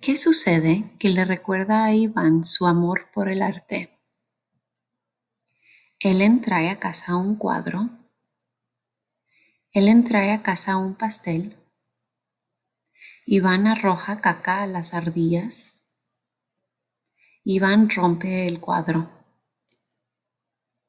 ¿Qué sucede que le recuerda a Iván su amor por el arte? Él entra a casa un cuadro. Él entra a casa un pastel. Iván arroja caca a las ardillas. Iván rompe el cuadro.